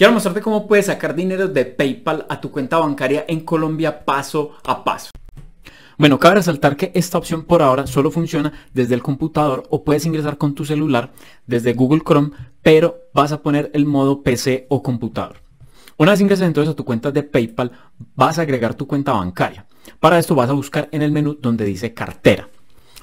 Quiero mostrarte cómo puedes sacar dinero de PayPal a tu cuenta bancaria en Colombia paso a paso. Bueno, cabe resaltar que esta opción por ahora solo funciona desde el computador o puedes ingresar con tu celular desde Google Chrome, pero vas a poner el modo PC o computador. Una vez ingresas entonces a tu cuenta de PayPal, vas a agregar tu cuenta bancaria. Para esto vas a buscar en el menú donde dice cartera.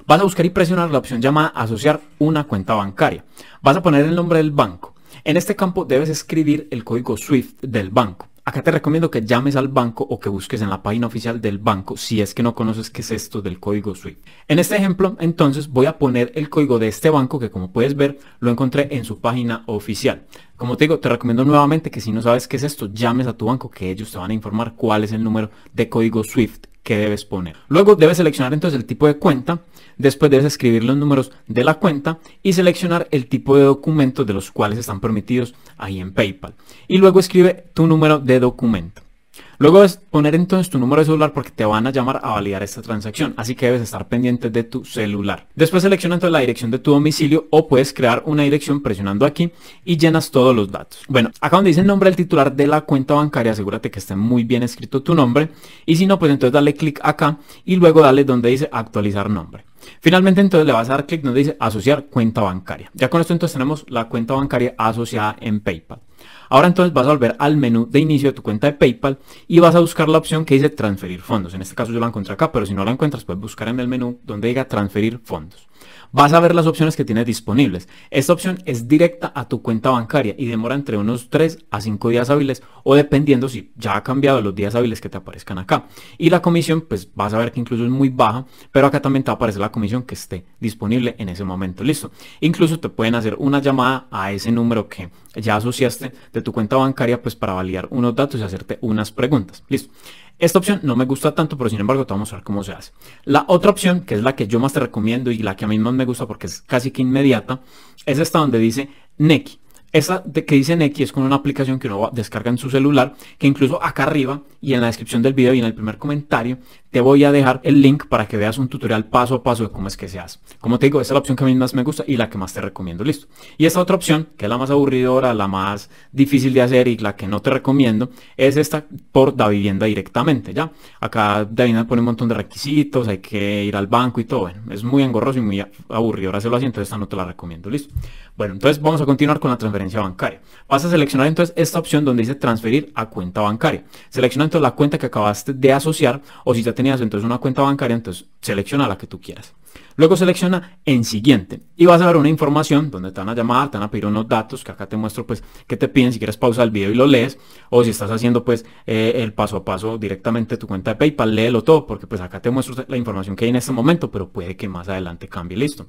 Vas a buscar y presionar la opción llamada asociar una cuenta bancaria. Vas a poner el nombre del banco. En este campo debes escribir el código SWIFT del banco. Acá te recomiendo que llames al banco o que busques en la página oficial del banco si es que no conoces qué es esto del código SWIFT. En este ejemplo, entonces voy a poner el código de este banco que como puedes ver lo encontré en su página oficial. Como te digo, te recomiendo nuevamente que si no sabes qué es esto, llames a tu banco que ellos te van a informar cuál es el número de código SWIFT que debes poner. Luego debes seleccionar entonces el tipo de cuenta, después debes escribir los números de la cuenta y seleccionar el tipo de documentos de los cuales están permitidos ahí en PayPal. Y luego escribe tu número de documento. Luego es poner entonces tu número de celular porque te van a llamar a validar esta transacción, así que debes estar pendiente de tu celular. Después selecciona entonces la dirección de tu domicilio o puedes crear una dirección presionando aquí y llenas todos los datos. Bueno, acá donde dice nombre del titular de la cuenta bancaria, asegúrate que esté muy bien escrito tu nombre y si no, pues entonces dale clic acá y luego dale donde dice actualizar nombre. Finalmente entonces le vas a dar clic donde dice asociar cuenta bancaria. Ya con esto entonces tenemos la cuenta bancaria asociada en PayPal. Ahora entonces vas a volver al menú de inicio de tu cuenta de PayPal y vas a buscar la opción que dice transferir fondos. En este caso yo la encontré acá, pero si no la encuentras puedes buscar en el menú donde diga transferir fondos. Vas a ver las opciones que tienes disponibles. Esta opción es directa a tu cuenta bancaria y demora entre unos 3 a 5 días hábiles o dependiendo si ya ha cambiado los días hábiles que te aparezcan acá. Y la comisión pues vas a ver que incluso es muy baja, pero acá también te va a aparecer la comisión que esté disponible en ese momento. Listo. Incluso te pueden hacer una llamada a ese número que ya asociaste este, de tu cuenta bancaria pues para validar unos datos y hacerte unas preguntas. Listo. Esta opción no me gusta tanto, pero sin embargo te vamos a ver cómo se hace. La otra opción, que es la que yo más te recomiendo y la que a mí más me gusta porque es casi que inmediata, es esta donde dice NECI. Esa de que dicen X es con una aplicación que uno descarga en su celular, que incluso acá arriba y en la descripción del video y en el primer comentario te voy a dejar el link para que veas un tutorial paso a paso de cómo es que se hace. Como te digo, esa es la opción que a mí más me gusta y la que más te recomiendo, listo. Y esta otra opción, que es la más aburridora, la más difícil de hacer y la que no te recomiendo, es esta por la Vivienda directamente, ¿ya? Acá Da pone un montón de requisitos, hay que ir al banco y todo, es muy engorroso y muy aburrido hacerlo así, entonces esta no te la recomiendo, listo. Bueno, entonces vamos a continuar con la transferencia bancaria. Vas a seleccionar entonces esta opción donde dice transferir a cuenta bancaria. Selecciona entonces la cuenta que acabaste de asociar o si ya tenías entonces una cuenta bancaria, entonces selecciona la que tú quieras. Luego selecciona en siguiente y vas a ver una información donde te van a llamar, te van a pedir unos datos que acá te muestro pues que te piden si quieres pausa el vídeo y lo lees o si estás haciendo pues eh, el paso a paso directamente tu cuenta de PayPal, léelo todo porque pues acá te muestro la información que hay en este momento, pero puede que más adelante cambie, listo.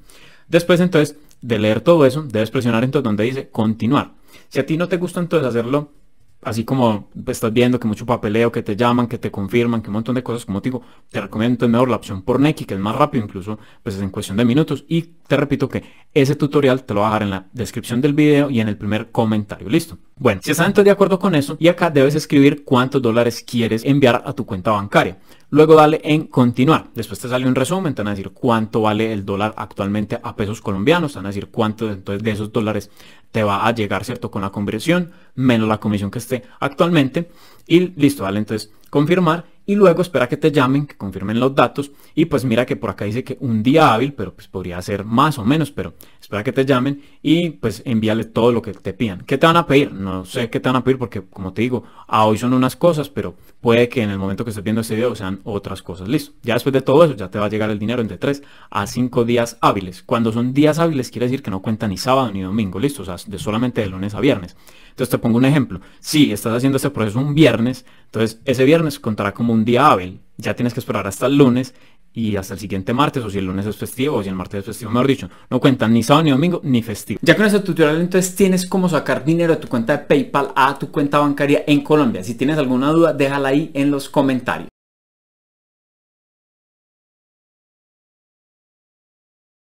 Después entonces de leer todo eso, debes presionar entonces donde dice continuar. Si a ti no te gusta entonces hacerlo así como pues, estás viendo que mucho papeleo, que te llaman, que te confirman, que un montón de cosas, como te digo, te recomiendo entonces mejor la opción por Neki, que es más rápido incluso, pues es en cuestión de minutos. Y te repito que ese tutorial te lo voy a dejar en la descripción del video y en el primer comentario. Listo. Bueno, si entonces de acuerdo con eso, y acá debes escribir cuántos dólares quieres enviar a tu cuenta bancaria. Luego dale en continuar. Después te sale un resumen, te van a decir cuánto vale el dólar actualmente a pesos colombianos, te van a decir cuántos entonces, de esos dólares te va a llegar, ¿cierto? Con la conversión, menos la comisión que esté actualmente. Y listo, dale entonces confirmar y luego espera que te llamen, que confirmen los datos y pues mira que por acá dice que un día hábil, pero pues podría ser más o menos, pero espera que te llamen y pues envíale todo lo que te pidan. ¿Qué te van a pedir? No sé qué te van a pedir porque como te digo, a hoy son unas cosas, pero puede que en el momento que estés viendo este video sean otras cosas. Listo. Ya después de todo eso ya te va a llegar el dinero entre 3 a 5 días hábiles. Cuando son días hábiles quiere decir que no cuenta ni sábado ni domingo, listo, o sea, de solamente de lunes a viernes. Entonces te pongo un ejemplo. Si estás haciendo este proceso un viernes, entonces ese viernes contará como un un día Ya tienes que esperar hasta el lunes y hasta el siguiente martes, o si el lunes es festivo, o si el martes es festivo, mejor dicho. No cuentan ni sábado, ni domingo, ni festivo. Ya con este tutorial entonces tienes cómo sacar dinero de tu cuenta de PayPal a tu cuenta bancaria en Colombia. Si tienes alguna duda, déjala ahí en los comentarios.